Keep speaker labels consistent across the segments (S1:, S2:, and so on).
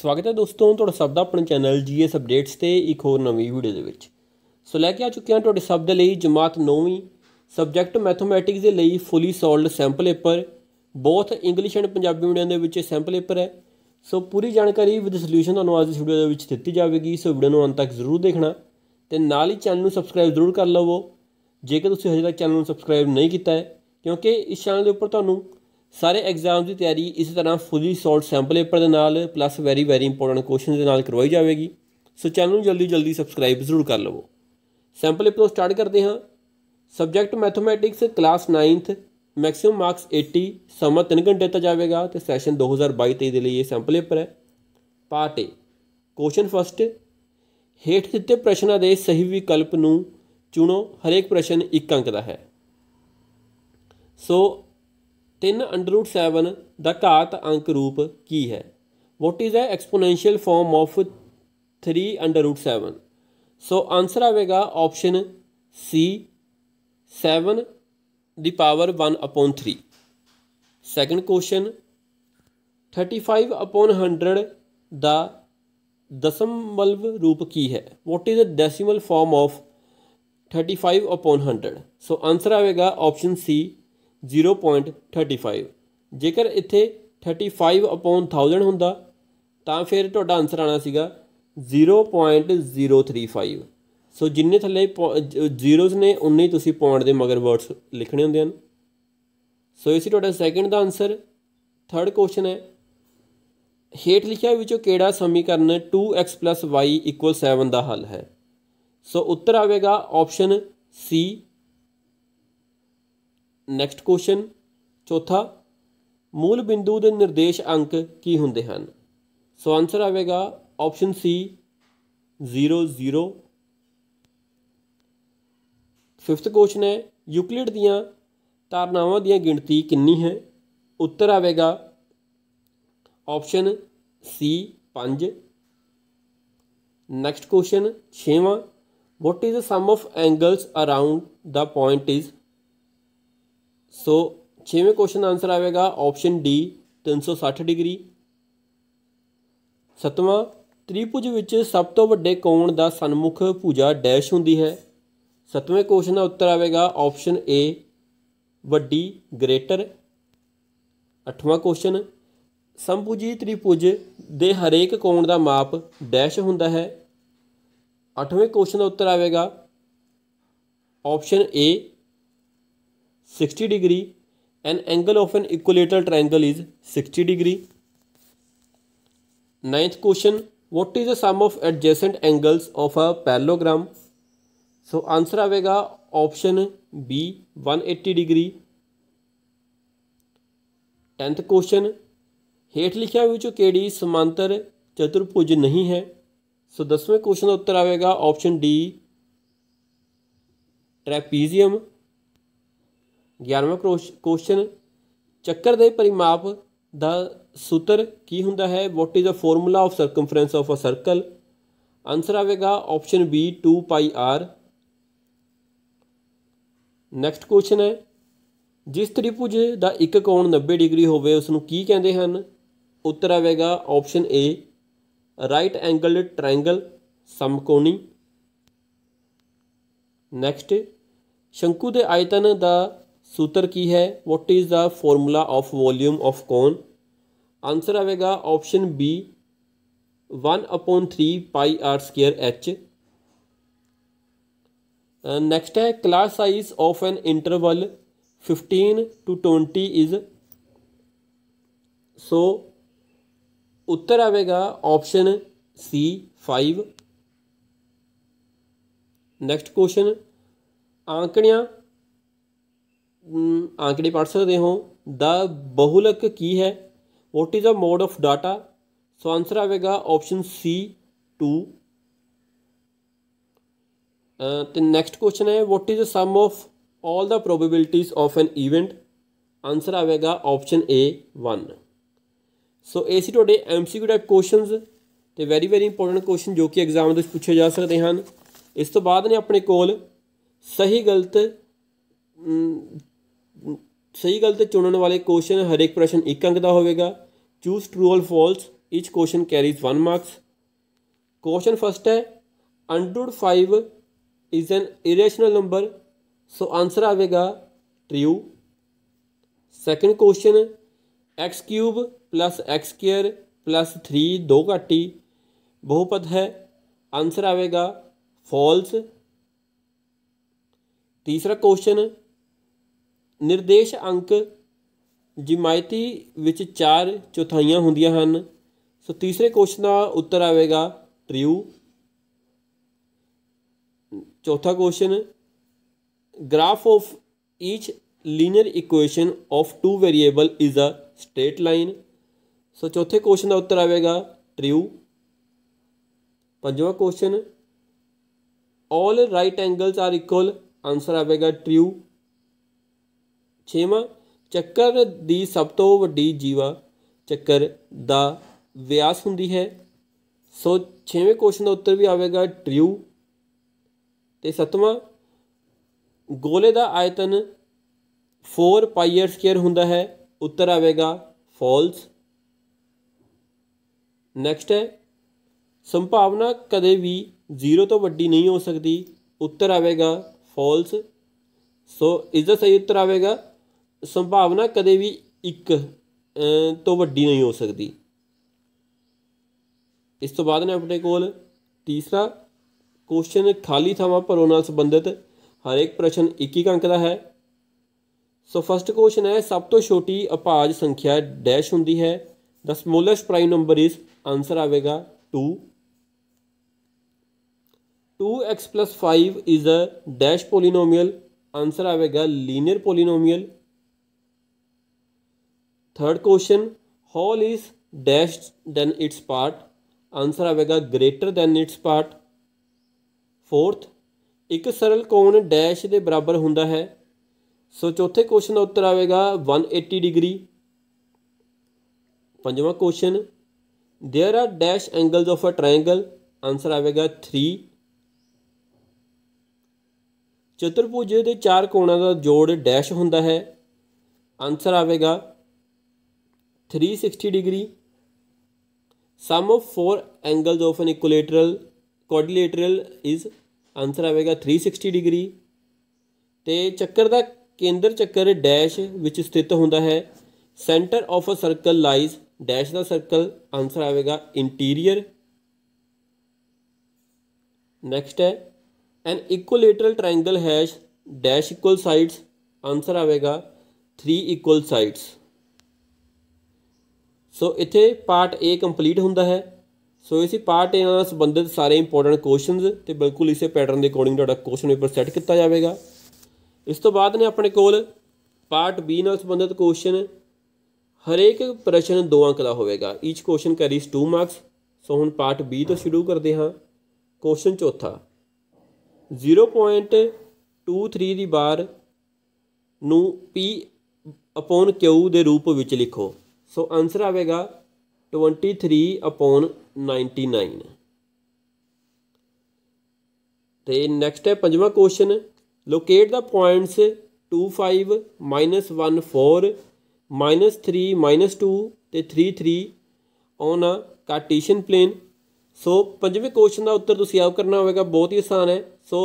S1: ਸਵਾਗਤ ਹੈ ਦੋਸਤੋ ਤੁਹਾਡਾ ਸਭ ਦਾ ਆਪਣੇ ਚੈਨਲ ਜੀਐਸ ਅਪਡੇਟਸ ਤੇ ਇੱਕ ਹੋਰ ਨਵੀਂ ਵੀਡੀਓ ਦੇ ਵਿੱਚ ਸੋ ਲੈ ਕੇ ਆ ਚੁੱਕੇ ਹਾਂ ਤੁਹਾਡੇ ਸਭ ਦੇ ਲਈ ਜਮਾਤ 9ਵੀਂ ਸਬਜੈਕਟ ਮੈਥਮੈਟਿਕਸ ਦੇ ਲਈ fully solved sample paper both English and Punjabi medium ਦੇ ਵਿੱਚ ਸੈਂਪਲ ਪੇਪਰ ਹੈ ਸੋ ਪੂਰੀ ਜਾਣਕਾਰੀ ਵਿਦ ਸੋਲੂਸ਼ਨ ਤੁਹਾਨੂੰ ਅੱਜ ਇਸ ਵੀਡੀਓ ਦੇ ਵਿੱਚ ਦਿੱਤੀ ਜਾਵੇਗੀ ਸੋ ਵੀਡੀਓ ਨੂੰ ਅੰਤ ਤੱਕ ਜ਼ਰੂਰ ਦੇਖਣਾ ਤੇ ਨਾਲ ਹੀ ਚੈਨਲ ਨੂੰ ਸਬਸਕ੍ਰਾਈਬ ਜ਼ਰੂਰ ਕਰ ਲਵੋ ਜੇਕਰ ਤੁਸੀਂ ਹਜੇ ਤੱਕ ਚੈਨਲ ਨੂੰ ਸਬਸਕ੍ਰਾਈਬ ਨਹੀਂ ਕੀਤਾ ਹੈ ਕਿਉਂਕਿ ਇਸ ਚੈਨਲ ਦੇ ਉੱਪਰ ਤੁਹਾਨੂੰ ਸਾਰੇ ਐਗਜ਼ਾਮ ਦੀ ਤਿਆਰੀ ਇਸੇ ਤਰ੍ਹਾਂ ਫੁੱਲੀ ਸੌਲਡ ਸੈਂਪਲ ਪੇਪਰ ਦੇ ਨਾਲ plus very very important question ਦੇ ਨਾਲ ਕਰਵਾਈ ਜਾਵੇਗੀ ਸੋ ਚੈਨਲ ਨੂੰ ਜਲਦੀ ਜਲਦੀ ਸਬਸਕ੍ਰਾਈਬ ਜ਼ਰੂਰ ਕਰ ਲਵੋ ਸੈਂਪਲ ਪੇਪਰ ਤੋਂ ਸਟਾਰਟ ਕਰਦੇ ਹਾਂ subject mathematics class 9th maximum marks 80 ਸਮਾਂ 3 ਘੰਟੇ ਤੱਕ ਜਾਵੇਗਾ ਤੇ ਸੈਸ਼ਨ 2022-23 ਦੇ ਲਈ ਇਹ ਸੈਂਪਲ ਪੇਪਰ ਹੈ ਪਾਰਟ A ਕੁਐਸਚਨ ਫਸਟ ਹੇਠ ਦਿੱਤੇ ਪ੍ਰਸ਼ਨਾਂ ਦੇ ਸਹੀ ਵਿਕਲਪ ਨੂੰ ਚੁਣੋ ਹਰੇਕ ਪ੍ਰਸ਼ਨ 1 ਅੰਕ ਦਾ ਹੈ ਸੋ 3 √7 ਦਾ ਘਾਤ ਅੰਕ ਰੂਪ ਕੀ ਹੈ what is the exponential form of 3 under root 7 so answer ਆਵੇਗਾ ਆਪਸ਼ਨ C 7 ਦੀ ਪਾਵਰ 1/3 ਸੈਕੰਡ ਕੁਐਸਚਨ 35 upon 100 ਦਾ ਦਸ਼ਮਲਵ ਰੂਪ ਕੀ ਹੈ what is the decimal form of 35 upon 100 so answer ਆਵੇਗਾ ਆਪਸ਼ਨ C 0.35 ਜੇਕਰ ਇੱਥੇ 35 upon 1000 ਹੁੰਦਾ ਤਾਂ ਫਿਰ ਤੁਹਾਡਾ ਆਨਸਰ ਆਣਾ ਸੀਗਾ 0.035 ਸੋ ਜਿੰਨੇ ਥੱਲੇ ਜ਼ੀਰੋਜ਼ ਨੇ ਉਨੇ ਹੀ ਤੁਸੀਂ ਪੁਆਇੰਟ ਦੇ ਮਗਰ ਵਰਡਸ ਲਿਖਣੇ ਹੁੰਦੇ ਹਨ ਸੋ ਇਸੇ ਤੁਹਾਡਾ ਸੈਕੰਡ ਦਾ ਆਨਸਰ ਥਰਡ ਕੁਐਸਚਨ ਹੈ ਹੇਠ ਲਿਖਿਆ ਵਿੱਚੋਂ ਕਿਹੜਾ ਸਮੀਕਰਨ 2x y 7 ਦਾ ਹੱਲ ਹੈ ਸੋ ਉੱਤਰ ਆਵੇਗਾ ਆਪਸ਼ਨ ਸੀ ਨੈਕਸਟ ਕੁਐਸਚਨ ਚੌਥਾ ਮੂਲ ਬਿੰਦੂ ਦੇ ਨਿਰਦੇਸ਼ ਅੰਕ ਕੀ ਹੁੰਦੇ ਹਨ ਸੋ ਆਨਸਰ ਆਵੇਗਾ ਆਪਸ਼ਨ ਸੀ 00 ਫਿਫਥ ਕੁਐਸਚਨ ਹੈ ਯੂਕਲਿਡ ਦੀਆਂ ਤਾਰਨਾਵਾਂ ਦੀ ਗਿਣਤੀ ਕਿੰਨੀ ਹੈ ਉੱਤਰ ਆਵੇਗਾ ਆਪਸ਼ਨ ਸੀ 5 ਨੈਕਸਟ ਕੁਐਸਚਨ 6ਵਾਂ what is the sum of angles around the point is so 6ਵੇਂ ਕੁਐਸਚਨ ਦਾ ਆਨਸਰ ਆਵੇਗਾ ਆਪਸ਼ਨ ਡੀ 360 ਡਿਗਰੀ 7ਵਾਂ ਤ੍ਰਿਭੁਜ ਵਿੱਚ ਸਭ ਤੋਂ ਵੱਡੇ ਕੋਣ ਦਾ ਸਨਮੁਖ ਭੁਜਾ ਡੈਸ਼ ਹੁੰਦੀ ਹੈ 7ਵੇਂ ਕੁਐਸਚਨ ਦਾ ਉੱਤਰ ਆਵੇਗਾ ਆਪਸ਼ਨ ਏ ਵੱਡੀ ਗ੍ਰੇਟਰ 8ਵਾਂ ਕੁਐਸਚਨ ਸੰਪੂਜੀ ਤ੍ਰਿਭੁਜ ਦੇ ਹਰੇਕ ਕੋਣ ਦਾ ਮਾਪ ਡੈਸ਼ ਹੁੰਦਾ ਹੈ 8ਵੇਂ ਕੁਐਸਚਨ ਦਾ ਉੱਤਰ ਆਵੇਗਾ option A 60 degree an angle of an equilateral triangle is 60 degree ninth question what is the sum of adjacent angles of a parallelogram so answer ਆਵੇਗਾ option B 180 degree tenth question ਹੇਠ ਲਿਖਿਆ ਵਿੱਚੋਂ ਕਿਹੜੀ ਸਮਾਂਤਰ ਚਤੁਰਭੁਜ ਨਹੀਂ ਹੈ ਸੋ 10ਵੇਂ ਕੁਐਸਚਨ ਦਾ ਉੱਤਰ ਆਵੇਗਾ ਆਪਸ਼ਨ ਡੀ ਟ੍ਰੈਪੀਜ਼ੀਅਮ 11ਵਾਂ ਕੁਐਸਚਨ ਚੱਕਰ ਦੇ ਪਰਿਮਾਪ ਦਾ ਸੂਤਰ ਕੀ ਹੁੰਦਾ ਹੈ what is a formula of circumference of a circle answer ਆਵੇਗਾ option B 2 pi r next question ਹੈ ਜਿਸ ਤ੍ਰਿਭੁਜ ਦਾ ਇੱਕ ਕੋਣ 90 ਡਿਗਰੀ ਹੋਵੇ ਉਸ ਨੂੰ ਕੀ ਕਹਿੰਦੇ ਹਨ ਉੱਤਰ ਆਵੇਗਾ option A right angled triangle ਸਮਕੋਣੀ ਨੈਕਸਟ ਸ਼ੰਕੂ ਦੇ ਆਇਤਨ ਦਾ सूत्र की है what is the formula of volume of cone answer आएगा option B one upon three pi R square H next है class size of an interval fifteen to twenty is so उत्तर आएगा option C five next question आंकड़िया ਆਂਕੜੇ ਪੜ ਸਕਦੇ ਹੋ ਦਾ ਬਹੁਲਕ ਕੀ ਹੈ what is a mode of data so answer ਆਵੇਗਾ ਆਪਸ਼ਨ ਸੀ 2 ਤੇ ਨੈਕਸਟ ਕੁਐਸਚਨ ਹੈ what is a sum of all the probabilities of an event answer ਆਵੇਗਾ option A 1 so A C M C MCQ type questions ਤੇ very very important question ਜੋ ਕਿ exam ਦੇ ਵਿੱਚ ਪੁੱਛੇ ਜਾ ਸਕਦੇ ਹਨ ਇਸ ਤੋਂ ਬਾਅਦ ਨੇ ਆਪਣੇ ਕੋਲ ਸਹੀ ਗਲਤ ਸਹੀ ਗਲਤ ਚੁਣਨ ਵਾਲੇ ਕੁਐਸਚਨ ਹਰੇਕ ਪ੍ਰਸ਼ਨ 1 ਅੰਕ ਦਾ ਹੋਵੇਗਾ choose true or false each question carries 1 marks question first ਹੈ under 5 is an irrational number so answer ਆਵੇਗਾ true second question x³ x² 3 2 ਘਾਟੀ ਬਹੁਪਦ ਹੈ ਆਨਸਰ ਆਵੇਗਾ ਫਾਲਸ ਤੀਸਰਾ ਕੁਐਸਚਨ ਨਿਰਦੇਸ਼ ਅੰਕ ਜਿਮਾਇਤੀ ਵਿੱਚ ਚਾਰ ਚੌਥਾਈਆਂ ਹੁੰਦੀਆਂ ਹਨ ਸੋ ਤੀਸਰੇ ਕੁਐਸਚਨ ਦਾ ਉੱਤਰ ਆਵੇਗਾ ਟ੍ਰੂ ਚੌਥਾ question graph of each linear equation of two variable is a straight line so ਚੌਥੇ ਕੁਐਸਚਨ ਦਾ ਉੱਤਰ ਆਵੇਗਾ ਟ੍ਰੂ ਪੰਜਵਾਂ question all right angles are equal answer ਆਵੇਗਾ ਟ੍ਰੂ ਛੇਵਾਂ ਚੱਕਰ ਦੀ ਸਭ ਤੋਂ ਵੱਡੀ ਜੀਵਾ ਚੱਕਰ ਦਾ ਵਿਆਸ ਹੁੰਦੀ ਹੈ ਸੋ ਛੇਵੇਂ ਕੁਐਸਚਨ ਦਾ ਉੱਤਰ ਵੀ ਆਵੇਗਾ ਟ੍ਰੂ ਤੇ ਸਤਵਾਂ ਗੋਲੇ ਦਾ ਆਇਤਨ 4 ਪਾਈ ਆਰ ਸਕੁਅਰ ਹੁੰਦਾ ਹੈ ਉੱਤਰ ਆਵੇਗਾ ਫਾਲਸ ਨੈਕਸਟ ਹੈ ਸੰਭਾਵਨਾ ਕਦੇ ਵੀ 0 ਤੋਂ ਵੱਡੀ ਨਹੀਂ ਹੋ ਸਕਦੀ ਉੱਤਰ ਆਵੇਗਾ ਫਾਲਸ ਸੋ ਇਸ ਦਾ ਸਹੀ ਉੱਤਰ ਆਵੇਗਾ ਸੰਭਾਵਨਾ ਕਦੇ ਵੀ ਇੱਕ ਤੋਂ ਵੱਡੀ ਨਹੀਂ ਹੋ ਸਕਦੀ ਇਸ ਤੋਂ ਬਾਅਦ ਨੇ ਆਪਣੇ ਕੋਲ ਤੀਸਰਾ ਕੁਐਸਚਨ ਖਾਲੀ ਥਾਵਾਂ ਭਰੋ ਨਾਲ ਸੰਬੰਧਿਤ ਹਰੇਕ ਪ੍ਰਸ਼ਨ 21 ਅੰਕ ਦਾ ਹੈ ਸੋ ਫਸਟ ਕੁਐਸਚਨ ਹੈ ਸਭ ਤੋਂ ਛੋਟੀ ਅਪਾਜ ਸੰਖਿਆ ਡੈਸ਼ ਹੁੰਦੀ ਹੈ the smallest prime number is answer ਆਵੇਗਾ 2 2x 5 is a dash polynomial answer ਆਵੇਗਾ linear polynomial third question whole is dashed than its part answer ਆਵੇਗਾ greater than its part fourth ਇੱਕ ਸਰਲ ਕੋਣ ਡੈਸ਼ ਦੇ ਬਰਾਬਰ ਹੁੰਦਾ ਹੈ ਸੋ ਚੌਥੇ ਕੁਐਸਚਨ ਦਾ ਉੱਤਰ ਆਵੇਗਾ 180 ਡਿਗਰੀ ਪੰਜਵਾਂ question there are dash angles of a triangle answer ਆਵੇਗਾ 3 ਚਤੁਰਭੁਜ ਦੇ ਚਾਰ ਕੋਣਾਂ ਦਾ ਜੋੜ ਡੈਸ਼ ਹੁੰਦਾ ਹੈ ਆਨਸਰ ਆਵੇਗਾ 360 degree sum of four angles of an equilateral quadrilateral is answer ਆਵੇਗਾ 360 ਡਿਗਰੀ ਤੇ ਚੱਕਰ ਦਾ ਕੇਂਦਰ ਚੱਕਰ ਡੈਸ਼ ਵਿੱਚ ਸਥਿਤ ਹੁੰਦਾ ਹੈ centre of a circle lies dash the circle answer ਆਵੇਗਾ ਇੰਟੀਰੀਅਰ ਨੈਕਸਟ ਹੈ an equilateral triangle has dash equal sides answer ਆਵੇਗਾ 3 ਇਕੁਅਲ ਸਾਈਡਸ ਸੋ ਇੱਥੇ ਪਾਰਟ A ਕੰਪਲੀਟ ਹੁੰਦਾ ਹੈ ਸੋ ਇਸੇ ਪਾਰਟ A ਨਾਲ ਸੰਬੰਧਿਤ ਸਾਰੇ ਇੰਪੋਰਟੈਂਟ ਕੁਐਸਚਨਸ ਤੇ ਬਿਲਕੁਲ ਇਸੇ ਪੈਟਰਨ ਦੇ ਅਕੋਰਡਿੰਗ ਤੁਹਾਡਾ ਕੁਐਸਚਨ ਪੇਪਰ ਸੈੱਟ ਕੀਤਾ ਜਾਵੇਗਾ ਇਸ ਤੋਂ ਬਾਅਦ ਨੇ ਆਪਣੇ ਕੋਲ ਪਾਰਟ B ਨਾਲ ਸੰਬੰਧਿਤ ਕੁਐਸਚਨ ਹਰੇਕ ਪ੍ਰਸ਼ਨ 2 ਅੰਕ ਦਾ ਹੋਵੇਗਾ each question carries 2 marks so ਹੁਣ ਪਾਰਟ B ਤੋਂ ਸ਼ੁਰੂ ਕਰਦੇ ਹਾਂ ਕੁਐਸਚਨ ਚੌਥਾ 0.23 ਦੀ ਬਾਰ ਨੂੰ p ਅਪੋਨ q ਦੇ ਰੂਪ ਵਿੱਚ ਲਿਖੋ ਸੋ ਆਨਸਰ ਆਵੇਗਾ 23/99 ਤੇ ਨੈਕਸਟ ਹੈ ਪੰਜਵਾਂ ਕੁਐਸਚਨ ਲੋਕੇਟ ਦਾ ਪੁਆਇੰਟਸ 25 14 3 2 ਤੇ 3 3 ਔਨ ਅ ਕਾਰਟੇਸ਼ੀਅਨ ਪਲੇਨ ਸੋ ਪੰਜਵੇਂ ਕੁਐਸਚਨ ਦਾ ਉੱਤਰ ਤੁਸੀਂ ਆਪ ਕਰਨਾ ਹੋਵੇਗਾ ਬਹੁਤ ਹੀ ਆਸਾਨ ਹੈ ਸੋ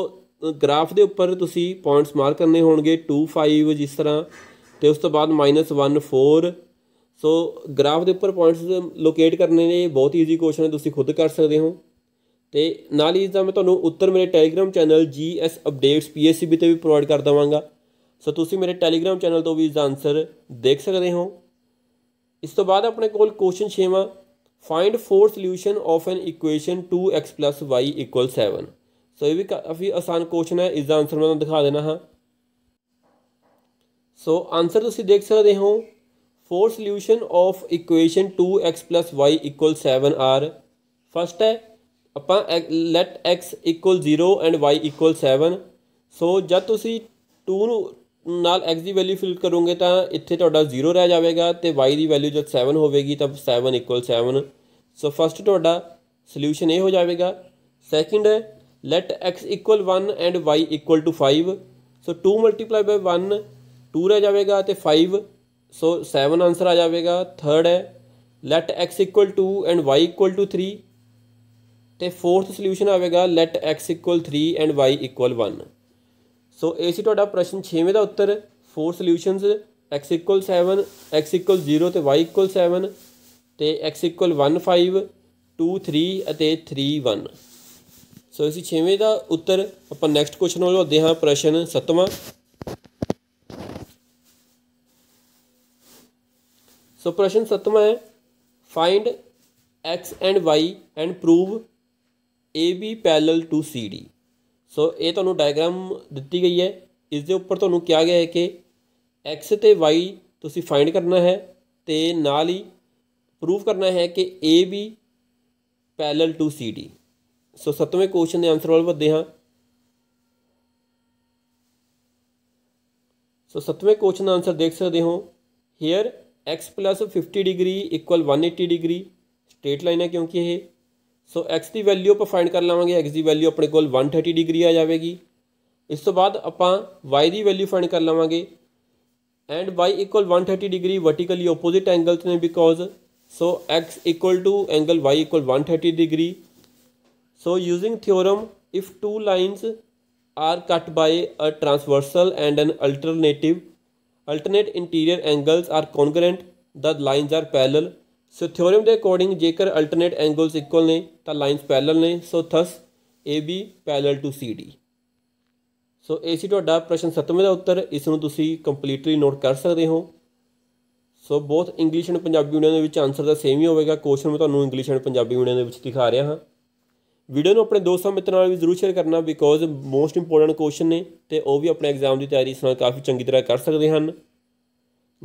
S1: ਗ੍ਰਾਫ ਦੇ ਉੱਪਰ ਤੁਸੀਂ ਪੁਆਇੰਟਸ ਮਾਰਕ ਕਰਨੇ ਹੋਣਗੇ 25 ਜਿਸ ਤਰ੍ਹਾਂ ਤੇ ਉਸ ਤੋਂ ਬਾਅਦ -1 4 ਸੋ ਗ੍ਰਾਫ ਦੇ ਉੱਪਰ ਪੁਆਇੰਟਸ ਲੋਕੇਟ ਕਰਨੇ ਨੇ ਬਹੁਤ ਈਜ਼ੀ ਕੁਐਸਚਨ ਹੈ ਤੁਸੀਂ ਖੁਦ ਕਰ ਸਕਦੇ ਹੋ ਤੇ ਨਾਲ ਹੀ ਜਦੋਂ ਮੈਂ ਤੁਹਾਨੂੰ ਉੱਤਰ ਮੇਰੇ Telegram channel GS updates PSCB ਤੇ ਵੀ ਪ੍ਰੋਵਾਈਡ ਕਰ ਦਵਾਂਗਾ ਸੋ ਤੁਸੀਂ ਮੇਰੇ ਟੈਲੀਗ੍ਰam ਚੈਨਲ ਤੋਂ ਵੀ ਇਸ ਦਾ ਆਨਸਰ ਦੇਖ ਸਕਦੇ ਹੋ ਇਸ ਤੋਂ ਬਾਅਦ ਆਪਣੇ ਕੋਲ ਕੁਐਸਚਨ 6ਵਾਂ find four solution of an equation 2x y 7 so ਇਹ ਵੀ ਕਾਫੀ ਆਸਾਨ ਕੁਐਸਚਨ ਹੈ ਇਸ ਦਾ ਆਨਸਰ ਮੈਂ ਤੁਹਾਨੂੰ ਦਿਖਾ ਦੇਣਾ ਹਾਂ ਸੋ ਆਨਸਰ ਤੁਸੀਂ ਦੇਖ ਸਕਦੇ ਹੋ four solution of equation 2x y 7r first ਹੈ ਆਪਾਂ let x 0 and y 7 so ਜਦ ਤੁਸੀਂ 2 ਨੂੰ ਨਾਲ x ਦੀ ਵੈਲਿਊ ਫਿਲ ਕਰੋਗੇ ਤਾਂ ਇੱਥੇ ਤੁਹਾਡਾ 0 ਰਹਿ ਜਾਵੇਗਾ ਤੇ y ਦੀ ਵੈਲਿਊ ਜਦ 7 ਹੋਵੇਗੀ ਤਾਂ 7 7 ਸੋ ਫਸਟ ਤੁਹਾਡਾ ਸੋਲੂਸ਼ਨ ਇਹ ਹੋ ਜਾਵੇਗਾ ਸੈਕਿੰਡ ਹੈ let x 1 and y 5 so 2 multiply by 1 2 ਰਹਿ ਜਾਵੇਗਾ ਤੇ ਸੋ 7 ਆਨਸਰ ਆ ਜਾਵੇਗਾ थर्ड ਹੈ ਲੈਟ x 2 ਐਂਡ y 3 ਤੇ ਫੋਰਥ ਸੋਲੂਸ਼ਨ ਆਵੇਗਾ let x 3 and y 1 so ਇਹ ਸੀ ਤੁਹਾਡਾ ਪ੍ਰਸ਼ਨ 6ਵੇਂ ਦਾ ਉੱਤਰ ਫੋਰ ਸੋਲੂਸ਼ਨਸ x 7 x 0 ਤੇ y 7 ਤੇ x 1 5 2 3 ਅਤੇ 3 1 ਸੋ ਇਸ 6ਵੇਂ ਦਾ ਉੱਤਰ ਆਪਾਂ ਨੈਕਸਟ ਕੁਐਸਚਨ ਵੱਲ ਵਧਦੇ ਹਾਂ ਪ੍ਰਸ਼ਨ 7ਵਾਂ ਸੋ ਪ੍ਰਸ਼ਨ 7ਵਾਂ ਹੈ find x and y and prove AB parallel to CD so ਇਹ ਤੁਹਾਨੂੰ ਡਾਇਗਰਾਮ ਦਿੱਤੀ ਗਈ ਹੈ ਇਸ ਦੇ ਉੱਪਰ ਤੁਹਾਨੂੰ ਕਿਹਾ ਗਿਆ ਹੈ ਕਿ x ਤੇ y ਤੁਸੀਂ ਫਾਈਂਡ ਕਰਨਾ ਹੈ ਤੇ ਨਾਲ ਹੀ ਪ੍ਰੂਵ ਕਰਨਾ ਹੈ ਕਿ AB parallel to CD so 7ਵੇਂ ਕੁਐਸਚਨ ਦੇ ਆਨਸਰ ਵੱਲ ਵਧਦੇ ਹਾਂ ਸੋ 7ਵੇਂ ਕੁਐਸਚਨ ਦਾ ਆਨਸਰ ਦੇਖ ਸਕਦੇ ਹੋ here x plus fifty degree equal one eighty degree straight line है क्योंकि यह सो एक्स की वैल्यू आप फाइंड कर लवेंगे एक्स की वैल्यू अपने को वन थर्टी डिग्री आ जाएगी इस तो बाद वाई की वैल्यू फाइंड कर लवेंगे and y equal one thirty degree vertically opposite angle ने because so x equal to angle y equal one thirty degree so using theorem if two lines are cut by a transversal and an alternative alternate interior angles are congruent the lines are parallel so theorem ਦੇ according ਜੇਕਰ alternate angles equal ਨੇ ਤਾਂ lines parallel ਨੇ so thus AB parallel to CD so ਇਹ ਸੀ ਤੁਹਾਡਾ ਪ੍ਰਸ਼ਨ 7ਵੇਂ ਦਾ ਉੱਤਰ ਇਸ ਨੂੰ ਤੁਸੀਂ ਕੰਪਲੀਟਲੀ ਨੋਟ ਕਰ ਸਕਦੇ ਹੋ so both English and Punjabi union ਦੇ ਵਿੱਚ ਆਨਸਰ ਦਾ ਸੇਮ ਹੀ ਹੋਵੇਗਾ ਕੁਐਸਚਨ ਮੈਂ ਤੁਹਾਨੂੰ ਇੰਗਲਿਸ਼ ਐਂਡ ਪੰਜਾਬੀ ਯੂਨੀਅਨ ਦੇ ਵਿੱਚ ਦਿਖਾ ਰਿਹਾ ਹਾਂ ਵੀਡੀਓ ਨੂੰ ਆਪਣੇ ਦੋਸਤਾਂ ਮਿੱਤਰਾਂ ਨਾਲ ਵੀ ਜ਼ਰੂਰ ਸ਼ੇਅਰ ਕਰਨਾ ਬਿਕੋਜ਼ ਮੋਸਟ ਇੰਪੋਰਟੈਂਟ ਕੁਐਸਚਨ ਨੇ ਤੇ ਉਹ ਵੀ ਆਪਣੇ ਐਗਜ਼ਾਮ ਦੀ ਤਿਆਰੀ ਇਸ ਨਾਲ ਕਾਫੀ ਚੰਗੀ ਤਰ੍ਹਾਂ ਕਰ ਸਕਦੇ ਹਨ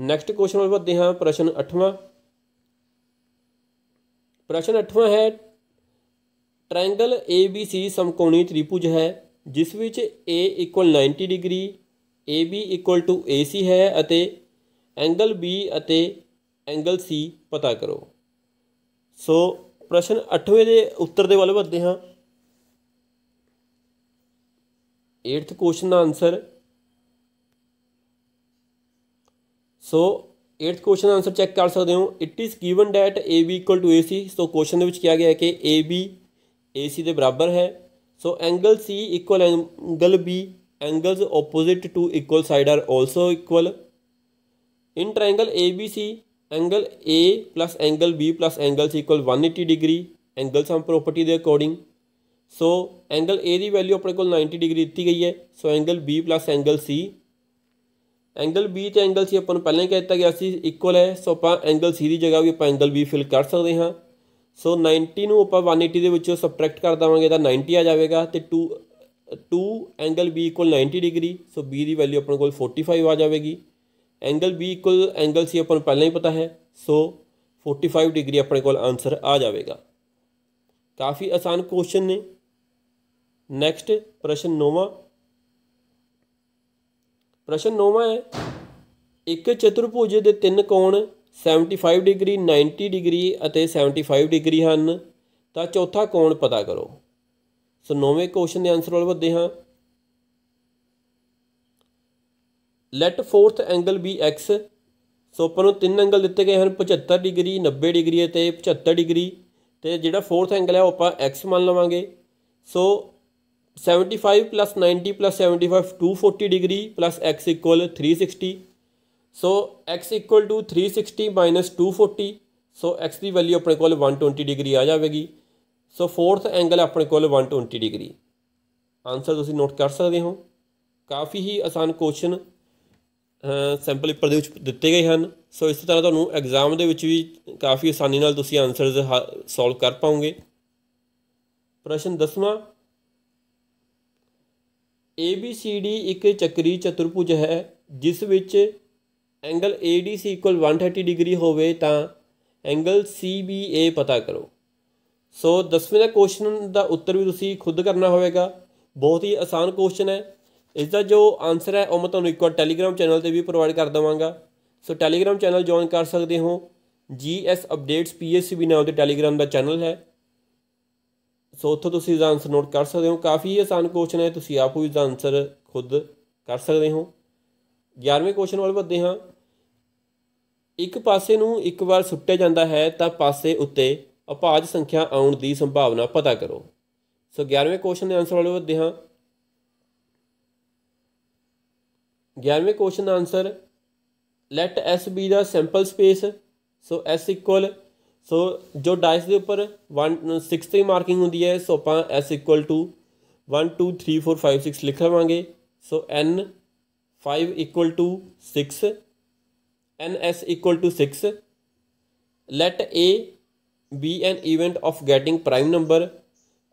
S1: ਨੈਕਸਟ ਕੁਐਸਚਨ ਵੱਲ ਵਧਦੇ ਹਾਂ ਪ੍ਰਸ਼ਨ 8ਵਾਂ ਪ੍ਰਸ਼ਨ 8ਵਾਂ ਹੈ ਟ੍ਰਾਇੰਗਲ ABC ਸਮਕੋਣੀ ਤ੍ਰਿਭੁਜ ਹੈ ਜਿਸ ਵਿੱਚ A 90 ਡਿਗਰੀ AB AC ਹੈ ਅਤੇ ਐਂਗਲ B ਅਤੇ ਐਂਗਲ C ਪਤਾ ਕਰੋ ਸੋ ਪ੍ਰਸ਼ਨ 8ਵੇਂ ਦੇ ਉੱਤਰ ਦੇ ਵੱਲ ਵਧਦੇ ਹਾਂ 8th ਕੁਐਸਚਨ ਦਾ ਆਨਸਰ ਸੋ 8th ਕੁਐਸਚਨ ਦਾ ਆਨਸਰ ਚੈੱਕ ਕਰ ਸਕਦੇ ਹੋ it is given that AB equal to AC so question ਦੇ ਵਿੱਚ ਕਿਹਾ ਗਿਆ ਹੈ ਕਿ AB AC ਦੇ ਬਰਾਬਰ ਹੈ so angle C equal angle B angles opposite to equal side are also equal in triangle ABC angle A angle B angle C 180 degree angle sum property ਦੇ ਅਕੋਰਡਿੰਗ ਸੋ ਐਂਗਲ A ਦੀ value ਆਪਣੇ ਕੋਲ 90 degree ਦਿੱਤੀ ਗਈ ਹੈ so angle B angle C angle B ਤੇ angle C ਆਪਾਂ ਨੂੰ ਪਹਿਲਾਂ ਹੀ ਕਹਿ ਦਿੱਤਾ ਗਿਆ ਸੀ ਇਕੁਅਲ ਹੈ ਸੋ ਆਪਾਂ ਐਂਗਲ C ਦੀ ਜਗ੍ਹਾ ਵੀ ਆਪਾਂ ਐਂਗਲ B ਫਿਲ ਕਰ ਸਕਦੇ ਹਾਂ ਸੋ 90 ਨੂੰ ਆਪਾਂ 180 ਦੇ ਵਿੱਚੋਂ ਸਬਟ੍ਰੈਕਟ ਕਰ ਦਵਾਂਗੇ ਤਾਂ 90 ਆ ਜਾਵੇਗਾ ਤੇ 2 2 angle B 90 degree so B ਦੀ ਵੈਲਿਊ ਆਪਣੇ ਕੋਲ 45 ਆ ਜਾਵੇਗੀ angle B equal angle C ਆਪਾਂ ਨੂੰ ਪਹਿਲਾਂ ਹੀ ਪਤਾ ਹੈ ਸੋ 45 ਡਿਗਰੀ ਆਪਣੇ ਕੋਲ ਆਨਸਰ ਆ ਜਾਵੇਗਾ ਕਾਫੀ ਆਸਾਨ ਕੁਐਸਚਨ ਨੇ ਨੈਕਸਟ ਪ੍ਰਸ਼ਨ 9ਵਾਂ ਪ੍ਰਸ਼ਨ 9ਵਾਂ ਹੈ ਇੱਕ ਚਤੁਰਭੁਜ ਦੇ ਤਿੰਨ ਕੋਣ 75 ਡਿਗਰੀ 90 ਡਿਗਰੀ ਅਤੇ 75 ਡਿਗਰੀ ਹਨ ਤਾਂ ਚੌਥਾ ਕੋਣ ਪਤਾ ਕਰੋ ਸੋ ਨੋਵੇਂ ਕੁਐਸਚਨ ਦੇ ਆਨਸਰ ਵੱਲ ਵਧਦੇ ਹਾਂ let fourth angle be x so ਆਪਾਂ ਨੂੰ ਤਿੰਨ ਐਂਗਲ ਦਿੱਤੇ ਗਏ ਹਨ 75 ਡਿਗਰੀ 90 ਡਿਗਰੀ ਤੇ 75 ਡਿਗਰੀ ਤੇ ਜਿਹੜਾ ਫੋਰਥ ਐਂਗਲ ਹੈ ਉਹ ਆਪਾਂ x ਮੰਨ ਲਵਾਂਗੇ so 75 90 75 240 degree x 360 so x 360 240 so x ਦੀ ਵੈਲਿਊ ਆਪਣੇ ਕੋਲ 120 ਡਿਗਰੀ ਆ ਜਾਵੇਗੀ ਸੋ ਫੋਰਥ ਐਂਗਲ ਆਪਣੇ ਕੋਲ 120 ਡਿਗਰੀ ਆਨਸਰ ਤੁਸੀਂ ਨੋਟ ਕਰ ਸਕਦੇ ਹੋ ਕਾਫੀ ਹੀ ਆਸਾਨ ਕੁਐਸਚਨ ਸੈਂਪਲ ਪੇਪਰ ਦੇ ਵਿੱਚ ਦਿੱਤੇ ਗਏ ਹਨ ਸੋ ਇਸੇ ਤਰ੍ਹਾਂ ਤੁਹਾਨੂੰ ਐਗਜ਼ਾਮ ਦੇ ਵਿੱਚ ਵੀ ਕਾਫੀ ਆਸਾਨੀ ਨਾਲ ਤੁਸੀਂ ਆਨਸਰਸ ਸੋਲਵ ਕਰ ਪਾਓਗੇ ਪ੍ਰਸ਼ਨ 10ਵਾਂ ABCD ਇੱਕ ਚੱਕਰੀ ਚਤੁਰਭੁਜ ਹੈ ਜਿਸ ਵਿੱਚ ਐਂਗਲ ADC 130 ਡਿਗਰੀ ਹੋਵੇ ਤਾਂ ਐਂਗਲ CBA ਪਤਾ ਕਰੋ ਸੋ 10ਵੇਂ ਦਾ ਕੁਐਸਚਨ ਦਾ ਉੱਤਰ ਵੀ ਤੁਸੀਂ ਖੁਦ ਕਰਨਾ ਹੋਵੇਗਾ ਬਹੁਤ ਹੀ ਆਸਾਨ ਕੁਐਸਚਨ ਹੈ ਇਸ ਦਾ ਜੋ ਆਨਸਰ ਹੈ ਉਹ ਮੈਂ ਤੁਹਾਨੂੰ ਇੱਕ ਵਾਰ ਟੈਲੀਗ੍ਰਾਮ ਚੈਨਲ ਤੇ ਵੀ ਪ੍ਰੋਵਾਈਡ ਕਰ ਦਵਾਂਗਾ ਸੋ ਟੈਲੀਗ੍ਰਾਮ ਚੈਨਲ ਜੁਆਇਨ ਕਰ ਸਕਦੇ ਹੋ ਜੀਐਸ ਅਪਡੇਟਸ ਪੀਐਸਸੀਬੀ ਨਾਮ ਦੇ ਟੈਲੀਗ੍ਰਾਮ ਦਾ ਚੈਨਲ ਹੈ ਸੋ ਉੱਥੋਂ ਤੁਸੀਂ ਇਸ ਦਾ ਆਨਸਰ ਨੋਟ ਕਰ ਸਕਦੇ ਹੋ ਕਾਫੀ ਆਸਾਨ ਕੁਐਸਚਨ ਹੈ ਤੁਸੀਂ ਆਪ ਹੀ ਇਸ ਦਾ ਆਨਸਰ ਖੁਦ ਕਰ ਸਕਦੇ ਹੋ 11ਵੇਂ ਕੁਐਸਚਨ ਵੱਲ ਵਧਦੇ ਹਾਂ ਇੱਕ ਪਾਸੇ ਨੂੰ ਇੱਕ ਵਾਰ ਸੁੱਟਿਆ ਜਾਂਦਾ ਹੈ ਤਾਂ ਪਾਸੇ ਉੱਤੇ ਅਪਾਜ ਸੰਖਿਆ ਆਉਣ ਦੀ ਸੰਭਾਵਨਾ ਪਤਾ ਕਰੋ ਸੋ 11ਵੇਂ ਕੁਐਸਚਨ ਦੇ ਆਨਸਰ ਵੱਲ ਵਧਦੇ ਹਾਂ 11ਵੇਂ ਕੁਐਸਚਨ ਦਾ answer let S be the sample space so S equal so ਜੋ ਡਾਈਸ ਦੇ ਉੱਪਰ 1 6th ਦੀ ਮਾਰਕਿੰਗ ਹੁੰਦੀ ਹੈ ਸੋ ਆਪਾਂ ਐਸ ਇਕੁਅਲ ਟੂ 1 2 3 4 5 6 ਲਿਖ ਲਵਾਂਗੇ so n 5 equal to 6 ns equal to 6 let a be an event of getting prime number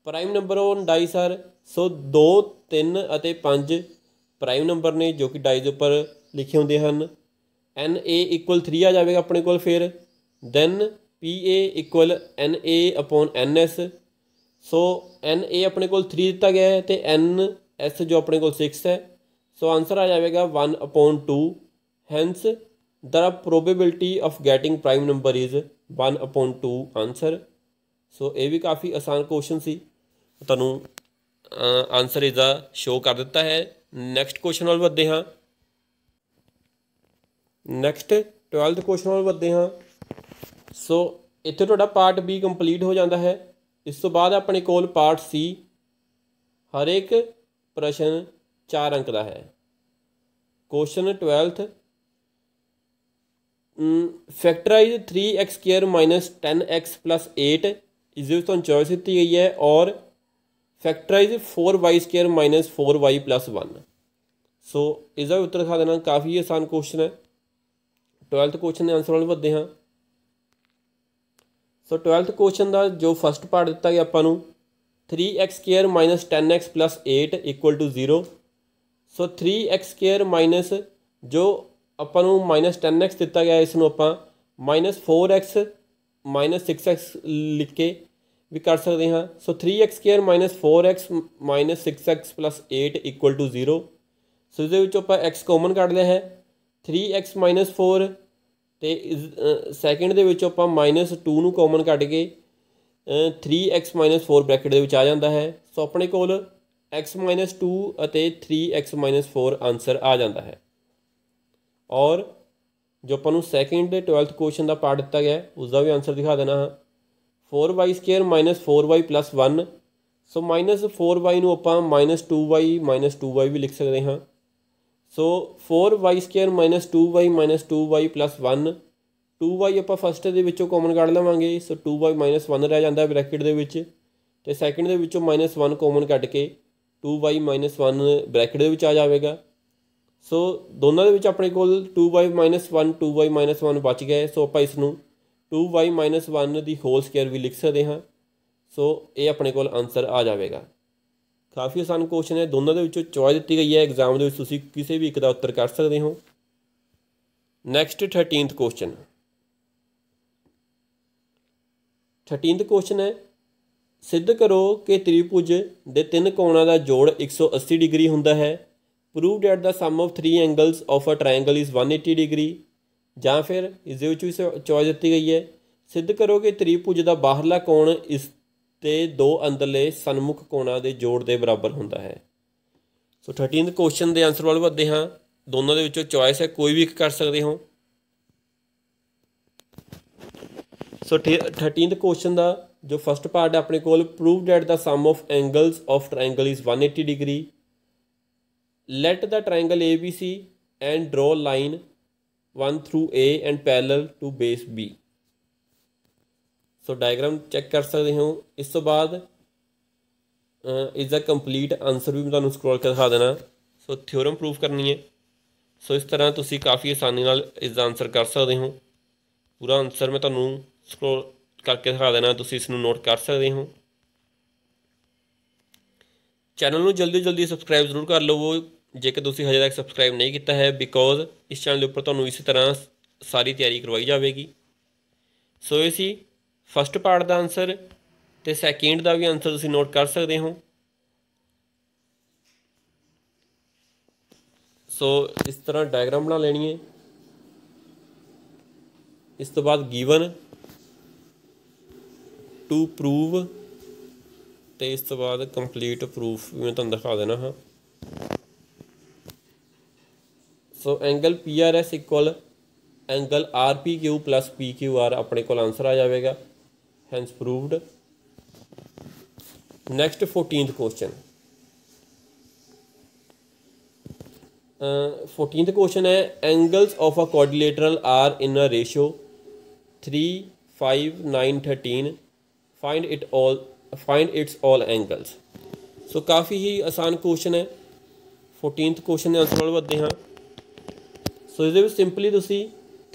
S1: prime number on dice are so 2 3 ਅਤੇ 5 prime number ਨੇ ਜੋ ਕਿ ਡਾਈਜ਼ ਉੱਪਰ ਲਿਖੇ ਹੁੰਦੇ ਹਨ ਐਨ ਏ ਇਕੁਅਲ 3 ਆ ਜਾਵੇਗਾ ਆਪਣੇ ਕੋਲ ਫਿਰ then P A equal N A upon N S so N A ਆਪਣੇ ਕੋਲ 3 ਦਿੱਤਾ ਗਿਆ ਹੈ ਤੇ ਐਨ ਐਸ ਜੋ ਆਪਣੇ ਕੋਲ 6 ਹੈ ਸੋ ਆਨਸਰ ਆ ਜਾਵੇਗਾ 1 upon 2 hence the probability of getting prime number is 1 upon 2 answer so ਇਹ ਵੀ ਕਾਫੀ ਆਸਾਨ ਕੁਐਸਚਨ ਸੀ ਤੁਹਾਨੂੰ ਆਨਸਰ ਇਜ਼ ਆ ਸ਼ੋ ਕਰ ਦਿੱਤਾ ਹੈ ਨੈਕਸਟ ਕੁਐਸਚਨ ਵੱਲ ਵਧਦੇ ਹਾਂ ਨੈਕਸਟ 12th ਕੁਐਸਚਨ ਵੱਲ ਵਧਦੇ ਹਾਂ ਸੋ ਇੱਥੇ ਤੁਹਾਡਾ ਪਾਰਟ B ਕੰਪਲੀਟ ਹੋ ਜਾਂਦਾ ਹੈ ਇਸ ਤੋਂ ਬਾਅਦ ਆਪਣੇ ਕੋਲ ਪਾਰਟ C ਹਰੇਕ ਪ੍ਰਸ਼ਨ 4 ਅੰਕ ਦਾ ਹੈ ਕੁਐਸਚਨ 12th ਫੈਕਟਰਾਈਜ਼ 3x2 10x 8 ਇਸ ਦੇ ਵਿੱਚੋਂ ਚੋਇਸ ਦਿੱਤੀ ਗਈ ਹੈ ਔਰ ਫੈਕਟਰਾਈਜ਼ 4y² 4y 1 ਸੋ ਇਸ ਦਾ ਉੱਤਰ ਖਾ ਦੇਣਾ ਕਾਫੀ ਆਸਾਨ ਕੁਐਸਚਨ ਹੈ 12th ਕੁਐਸਚਨ ਦੇ ਆਨਸਰ ਵੱਲ ਵਧਦੇ ਹਾਂ ਸੋ 12th ਕੁਐਸਚਨ ਦਾ ਜੋ ਫਸਟ ਪਾਰਟ ਦਿੱਤਾ ਗਿਆ ਆਪਾਂ ਨੂੰ 3x² 10x 8 0 ਸੋ 3x² ਜੋ ਆਪਾਂ ਨੂੰ -10x ਦਿੱਤਾ ਗਿਆ ਇਸ ਨੂੰ ਆਪਾਂ -4x 6x ਲਿਖ ਕੇ ਵੀ ਕਰ ਸਕਦੇ ਹਾਂ ਸੋ 3x2 4x 6x 8 0 ਸੋ ਇਹਦੇ ਵਿੱਚ ਆਪਾਂ x ਕਾਮਨ ਕੱਢ ਲਿਆ ਹੈ 3x 4 ਤੇ ਸੈਕਿੰਡ ਦੇ ਵਿੱਚੋਂ ਆਪਾਂ -2 ਨੂੰ ਕਾਮਨ ਕੱਢ ਕੇ 3x 4 ਬ੍ਰੈਕਟ ਦੇ ਵਿੱਚ ਆ ਜਾਂਦਾ ਹੈ ਸੋ ਆਪਣੇ ਕੋਲ x 2 ਅਤੇ 3x 4 ਆਨਸਰ ਆ ਜਾਂਦਾ ਹੈ ਔਰ ਜੋ ਆਪਾਂ ਨੂੰ ਸੈਕਿੰਡ ਦੇ 12th ਕੁਐਸਚਨ ਦਾ ਪਾਰਟ ਦਿੱਤਾ ਗਿਆ ਉਸ ਦਾ ਵੀ ਆਨਸਰ ਦਿਖਾ ਦੇਣਾ ਹਾਂ 4y2 4y 1 ਸੋ -4y ਨੂੰ ਆਪਾਂ -2y -2y ਵੀ ਲਿਖ ਸਕਦੇ ਹਾਂ ਸੋ 4y2 2y 2y 1 2y ਆਪਾਂ ਫਸਟ ਦੇ ਵਿੱਚੋਂ ਕਾਮਨ ਕੱਢ ਲਵਾਂਗੇ ਸੋ 2y 1 ਰਹਿ ਜਾਂਦਾ ਬ੍ਰੈਕਟ ਦੇ ਵਿੱਚ ਤੇ ਸੈਕੰਡ ਦੇ ਵਿੱਚੋਂ -1 ਕਾਮਨ ਕੱਢ ਕੇ 2y 1 ਬ੍ਰੈਕਟ ਦੇ ਵਿੱਚ ਆ ਜਾਵੇਗਾ ਸੋ ਦੋਨਾਂ ਦੇ ਵਿੱਚ ਆਪਣੇ ਕੋਲ 2y 1 2y 1 ਬਚ ਗਿਆ ਸੋ ਆਪਾਂ ਇਸ ਨੂੰ 2y 1 ਦੀ ਹੋਲ ਸਕੁਅਰ ਵੀ ਲਿਖ ਸਕਦੇ ਹਾਂ ਸੋ ਇਹ ਆਪਣੇ ਕੋਲ ਆਨਸਰ ਆ ਜਾਵੇਗਾ ਕਾਫੀ ਆਸਾਨ ਕੁਐਸਚਨ ਹੈ ਦੋਨਾਂ ਦੇ ਵਿੱਚੋਂ ਚੋਇਸ ਦਿੱਤੀ ਗਈ ਹੈ ਐਗਜ਼ਾਮ ਦੇ ਵਿੱਚ ਤੁਸੀਂ ਕਿਸੇ ਵੀ ਇੱਕ ਦਾ ਉੱਤਰ ਕਰ ਸਕਦੇ ਹੋ next 13th question 13th question ਹੈ ਸਿੱਧ ਕਰੋ ਕਿ ਤ੍ਰਿਭੁਜ ਦੇ ਤਿੰਨ ਕੋਣਾਂ ਦਾ ਜੋੜ 180 ਡਿਗਰੀ ਹੁੰਦਾ ਹੈ prove that the sum of 3 angles of a triangle is 180 degree ਜਾਂ ਫਿਰ ਇਸ ਦੇ ਵਿੱਚ ਵੀ ਚੋਇਸ ਦਿੱਤੀ ਗਈ ਹੈ ਸਿੱਧ ਕਰੋ ਕਿ ਤ੍ਰਿਭੁਜ ਦਾ ਬਾਹਰਲਾ ਕੋਣ ਇਸ ਤੇ ਦੋ ਅੰਦਰਲੇ ਸਨਮੁਖ ਕੋਣਾਂ ਦੇ ਜੋੜ ਦੇ ਬਰਾਬਰ ਹੁੰਦਾ ਹੈ ਸੋ 13th ਕੁਐਸਚਨ ਦੇ ਆਨਸਰ ਵੱਲ ਵਧਦੇ ਹਾਂ ਦੋਨੋਂ ਦੇ ਵਿੱਚੋਂ ਚੋਇਸ ਹੈ ਕੋਈ ਵੀ ਇੱਕ ਕਰ ਸਕਦੇ ਹੋ ਸੋ 13th ਕੁਐਸਚਨ ਦਾ ਜੋ ਫਸਟ ਪਾਰਟ ਹੈ ਆਪਣੇ ਕੋਲ prove that the sum of angles of triangle is 180 degree let the triangle ABC and draw line 1 through A and parallel to base B so diagram check ਕਰ ਸਕਦੇ ਹੋ ਇਸ ਤੋਂ ਬਾਅਦ ਇਸ ਦਾ ਕੰਪਲੀਟ ਆਨਸਰ ਵੀ ਮੈਂ ਤੁਹਾਨੂੰ ਸਕਰੋਲ ਕਰਕੇ ਦਿਖਾ ਦੇਣਾ ਸੋ ਥਿਉਰਮ ਪ੍ਰੂਫ ਕਰਨੀ ਹੈ ਸੋ ਇਸ ਤਰ੍ਹਾਂ ਤੁਸੀਂ ਕਾਫੀ ਆਸਾਨੀ ਨਾਲ ਇਸ ਦਾ ਆਨਸਰ ਕਰ ਸਕਦੇ ਹੋ ਪੂਰਾ ਆਨਸਰ ਮੈਂ ਤੁਹਾਨੂੰ ਸਕਰੋਲ ਕਰਕੇ ਦਿਖਾ ਦੇਣਾ ਤੁਸੀਂ ਇਸ ਨੂੰ ਨੋਟ ਕਰ ਸਕਦੇ ਹੋ ਚੈਨਲ ਨੂੰ ਜਲਦੀ ਜਲਦੀ ਸਬਸਕ੍ਰਾਈਬ ਜ਼ਰੂਰ ਕਰ ਲਵੋ ਜੇਕਰ ਤੁਸੀਂ ਹਜੇ ਤੱਕ ਸਬਸਕ੍ਰਾਈਬ ਨਹੀਂ ਕੀਤਾ ਹੈ ਬਿਕੋਜ਼ ਇਸ ਚੈਨਲ ਦੇ ਉੱਪਰ ਤੁਹਾਨੂੰ ਇਸੇ ਤਰ੍ਹਾਂ ਸਾਰੀ ਤਿਆਰੀ ਕਰਵਾਈ ਜਾਵੇਗੀ ਸੋ ਇਹ ਸੀ ਫਸਟ ਪਾਰਟ ਦਾ ਆਨਸਰ ਤੇ ਸੈਕਿੰਡ ਦਾ ਵੀ ਆਨਸਰ ਤੁਸੀਂ ਨੋਟ ਕਰ ਸਕਦੇ ਹੋ ਸੋ ਇਸ ਤਰ੍ਹਾਂ ਡਾਇਗਰਾਮ ਬਣਾ ਲੈਣੀ ਹੈ ਇਸ ਤੋਂ ਬਾਅਦ ਗਿਵਨ ਟੂ ਪ੍ਰੂਵ ਤੇ ਇਸ ਤੋਂ ਬਾਅਦ ਕੰਪਲੀਟ ਪ੍ਰੂਫ ਵੀ ਮੈਂ ਤੁਹਾਨੂੰ ਦਿਖਾ ਦੇਣਾ ਹਾਂ so angle PRS equal angle RPQ PQR ਆਪਣੇ ਕੋਲ ਆਨਸਰ ਆ ਜਾਵੇਗਾ hence proved next 14th question 14th question ਹੈ angles of a quadrilateral are in a ratio 3 5 9 13 find it all find its all angles so ਕਾਫੀ ਹੀ ਆਸਾਨ question ਹੈ 14th question ਦੇ ਆਨਸਰ ਵੱਲ ਵਧਦੇ ਹਾਂ ਸੋ ਇਸ ਦੇ ਵਿੱਚ ਸਿੰਪਲੀ ਤੁਸੀਂ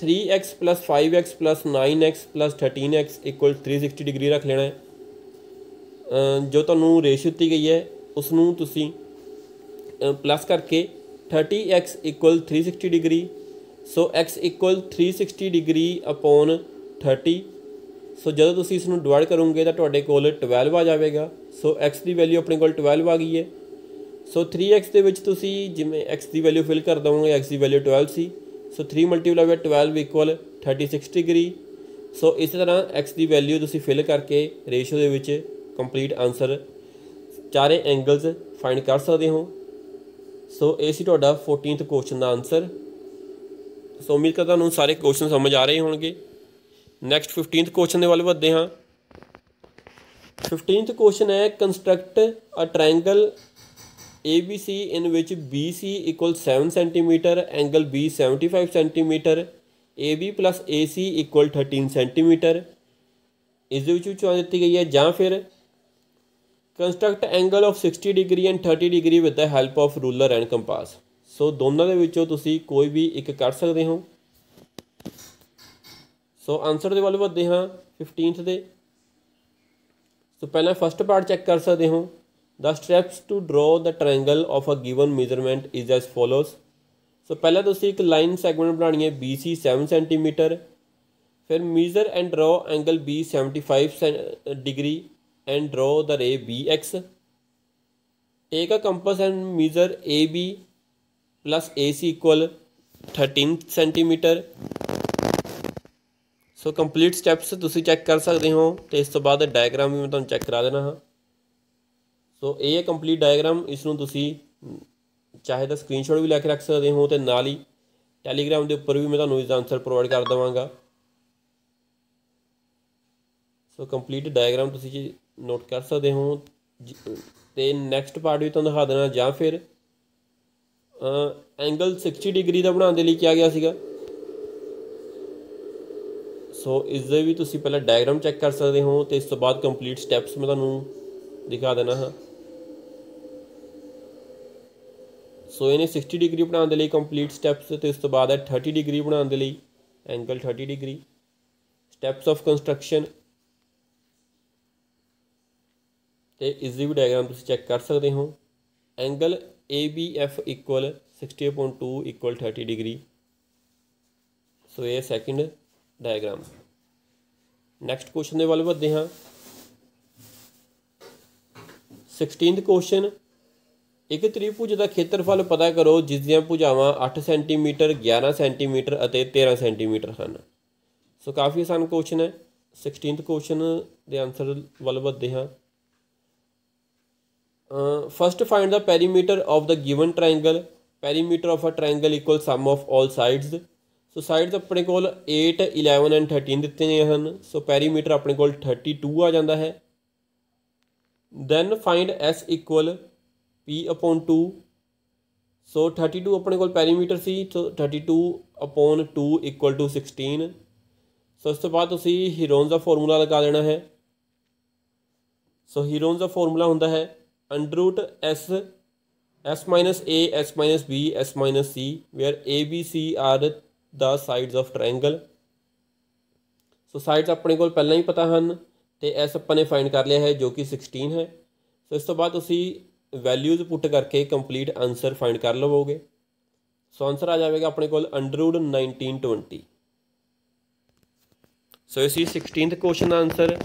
S1: 3x 5x 9x 13x 360 degree ਰੱਖ ਲੈਣਾ ਹੈ ਜੋ ਤੁਹਾਨੂੰ ਰੇਸ਼ੀਓ ਦਿੱਤੀ ਗਈ ਹੈ ਉਸ ਨੂੰ ਤੁਸੀਂ ਪਲੱਸ ਕਰਕੇ 30x 360 degree so x 360 degree upon 30 so ਜਦੋਂ ਤੁਸੀਂ ਇਸ ਨੂੰ ਡਿਵਾਈਡ ਕਰੋਗੇ ਤਾਂ ਤੁਹਾਡੇ ਕੋਲ 12 ਆ ਜਾਵੇਗਾ ਸੋ x ਦੀ ਵੈਲਿਊ ਆਪਣੇ ਕੋਲ 12 ਆ ਗਈ ਹੈ ਸੋ 3x ਦੇ ਵਿੱਚ ਤੁਸੀਂ ਜਿਵੇਂ x ਦੀ ਵੈਲਿਊ ਫਿਲ ਕਰ ਦਵੋਗੇ x ਦੀ ਵੈਲਿਊ 12 ਸੀ so 3 multiply by 12 equal 36 degree so ਇਸ ਤਰ੍ਹਾਂ x ਦੀ ਵੈਲਿਊ ਤੁਸੀਂ ਫਿਲ ਕਰਕੇ ਰੇਸ਼ੋ ਦੇ ਵਿੱਚ ਕੰਪਲੀਟ ਆਨਸਰ ਚਾਰੇ ਐਂਗਲਸ ਫਾਈਂਡ ਕਰ ਸਕਦੇ ਹੋ ਸੋ ਇਹ ਸੀ ਤੁਹਾਡਾ 14th ਕੁਐਸਚਨ ਦਾ ਆਨਸਰ ਸੋ ਉਮੀਦ ਕਰਦਾ ਤੁਹਾਨੂੰ ਸਾਰੇ ਕੁਐਸਚਨ ਸਮਝ ਆ ਰਹੇ ਹੋਣਗੇ ਨੈਕਸਟ 15th ਕੁਐਸਚਨ ਦੇ ਵੱਲ ਵਧਦੇ ਹਾਂ 15th ਕੁਐਸਚਨ ਹੈ construct a triangle ABC in which BC equals 7 centimeter, angle B 75 centimeter, AB plus AC equal 13 centimeter. ਇਸ ਦੇ ਵਿੱਚ ਵੀ ਚੋਣ ਦਿੱਤੀ ਗਈ ਹੈ ਜਾਂ ਫਿਰ construct angle of 60 degree and 30 degree with the help of ruler and compass so ਦੋਨਾਂ ਦੇ ਵਿੱਚੋਂ ਤੁਸੀਂ ਕੋਈ ਵੀ ਇੱਕ ਕਰ ਸਕਦੇ ਹੋ ਸੋ ਆਨਸਰ ਦੇ ਵੱਲ ਵਧਦੇ ਹਾਂ 15th ਦੇ ਸੋ ਪਹਿਲਾਂ ਫਸਟ ਪਾਰਟ ਚੈੱਕ ਕਰ ਸਕਦੇ ਹੋ ਦ steps to draw the triangle of a given measurement is as follows so ਪਹਿਲਾਂ ਤੁਸੀਂ ਇੱਕ ਲਾਈਨ ਸੈਗਮੈਂਟ ਬਣਾਣੀ ਹੈ BC 7 ਸੈਂਟੀਮੀਟਰ ਫਿਰ measure and draw angle B 75 degree and draw the ray BX A का compass and measure AB plus AC equal 13 centimetre so complete steps ਤੁਸੀਂ check ਕਰ ਸਕਦੇ ਹੋ ਤੇ ਇਸ ਤੋਂ ਬਾਅਦ ਡਾਇਗ੍ਰਾਮ ਵੀ ਮੈਂ ਤੁਹਾਨੂੰ ਚੈੱਕ ਕਰਾ ਦੇਣਾ ਹਾਂ ਸੋ ਇਹ ਹੈ ਕੰਪਲੀਟ ਡਾਇਗਰਾਮ ਇਸ ਨੂੰ ਤੁਸੀਂ ਚਾਹੇ ਤਾਂ ਸਕਰੀਨਸ਼ਾਟ ਵੀ ਲੈ ਕੇ ਰੱਖ ਸਕਦੇ ਹੋ ਤੇ ਨਾਲ ਹੀ ਟੈਲੀਗ੍ਰਾਮ ਦੇ ਉੱਪਰ ਵੀ ਮੈਂ ਤੁਹਾਨੂੰ ਇਸ ਦਾ ਆਨਸਰ ਪ੍ਰੋਵਾਈਡ ਕਰ ਦਵਾਂਗਾ ਸੋ ਕੰਪਲੀਟ ਡਾਇਗਰਾਮ ਤੁਸੀਂ ਜੀ ਨੋਟ ਕਰ ਸਕਦੇ ਹੋ ਤੇ ਨੈਕਸਟ ਪਾਰਟ ਵੀ ਤੁਹਾਨੂੰ ਦਿਖਾ ਦੇਣਾ ਜਾਂ ਫਿਰ ਐਂਗਲ 60 ਡਿਗਰੀ ਦਾ ਬਣਾਉਣ ਦੇ ਲਈ ਕਿਹਾ ਗਿਆ ਸੀਗਾ ਸੋ ਇਸ ਦੇ ਵੀ ਤੁਸੀਂ ਪਹਿਲਾਂ ਡਾਇਗਰਾਮ ਚੈੱਕ ਕਰ ਸਕਦੇ ਹੋ ਤੇ ਇਸ ਤੋਂ ਬਾਅਦ ਕੰਪਲੀਟ ਸਟੈਪਸ ਮੈਂ ਤੁਹਾਨੂੰ ਦਿਖਾ ਦੇਣਾ ਹਾਂ ਸੋ ਇਹਨੇ 60 ਡਿਗਰੀ ਬਣਾਉਣ ਦੇ ਲਈ ਕੰਪਲੀਟ ਸਟੈਪਸ ਤੇ ਉਸ ਤੋਂ ਬਾਅਦ ਹੈ 30 ਡਿਗਰੀ ਬਣਾਉਣ ਦੇ ਲਈ angle 30 degree steps of construction ਤੇ ਇਜ਼ੀ ਵੀ ਡਾਇਗਰਾਮ ਤੁਸੀਂ ਚੈੱਕ ਕਰ ਸਕਦੇ ਹੋ ਐਂਗਲ ABF 60.2 30 ਡਿਗਰੀ ਸੋ ਇਹ ਸੈਕਿੰਡ ਡਾਇਗਰਾਮ ਨੈਕਸਟ ਕੁਐਸਚਨ ਦੇ ਵੱਲ ਵਧਦੇ ਹਾਂ 16th ਕੁਐਸਚਨ ਇੱਕ ਤ੍ਰਿਭੁਜ ਦਾ ਖੇਤਰਫਲ ਪਤਾ ਕਰੋ ਜਿਸ ਦੀਆਂ ਭੁਜਾਵਾਂ 8 ਸੈਂਟੀਮੀਟਰ 11 ਸੈਂਟੀਮੀਟਰ ਅਤੇ 13 ਸੈਂਟੀਮੀਟਰ ਹਨ ਸੋ ਕਾਫੀ ਆਸਾਨ ਕੁਐਸਚਨ ਹੈ 16th ਕੁਐਸਚਨ ਦੇ ਆਨਸਰ ਵੱਲ ਵਧਦੇ ਹਾਂ first find the perimeter of the given triangle perimeter of a triangle equal sum of 올 sides so sides ਆਪਣੇ ਕੋਲ 8 11 ਐਂਡ 13 ਦਿੱਤੇ ਨੇ ਹਨ ਸੋ ਪੈਰੀਮੀਟਰ ਆਪਣੇ ਕੋਲ 32 ਆ ਜਾਂਦਾ ਹੈ then find s equal upon 2 so 32 ਆਪਣੇ ਕੋਲ ਪੈਰੀਮੀਟਰ ਸੀ ਸੋ 32 2 ਇਕੁਅਲ ਟੂ 16 ਸੋ ਇਸ ਤੋਂ ਬਾਅਦ ਤੁਸੀਂ ਹੀਰੋਨਸ ਦਾ ਫਾਰਮੂਲਾ ਲਗਾ ਦੇਣਾ ਹੈ ਸੋ ਹੀਰੋਨਸ ਦਾ ਫਾਰਮੂਲਾ ਹੁੰਦਾ ਹੈ under root s s a s b s c where a b c are the sides of triangle so sides ਆਪਣੇ ਕੋਲ ਪਹਿਲਾਂ ਹੀ ਪਤਾ ਹਨ ਤੇ s ਆਪਾਂ ਨੇ ਫਾਈਂਡ ਕਰ ਲਿਆ ਹੈ ਜੋ ਕਿ 16 ਹੈ ਸੋ ਇਸ ਤੋਂ ਬਾਅਦ ਤੁਸੀਂ ਵੈਲਿਊਜ਼ ਪੁੱਟ ਕਰਕੇ ਕੰਪਲੀਟ ਆਨਸਰ ਫਾਈਂਡ ਕਰ ਲਵੋਗੇ ਸੋ ਆਨਸਰ ਆ ਜਾਵੇਗਾ ਆਪਣੇ ਕੋਲ ਅੰਡਰਵੁੱਡ 1920 ਸੋ ਇਸ ਇਸ 16th ਕੁਐਸਚਨ ਦਾ ਆਨਸਰ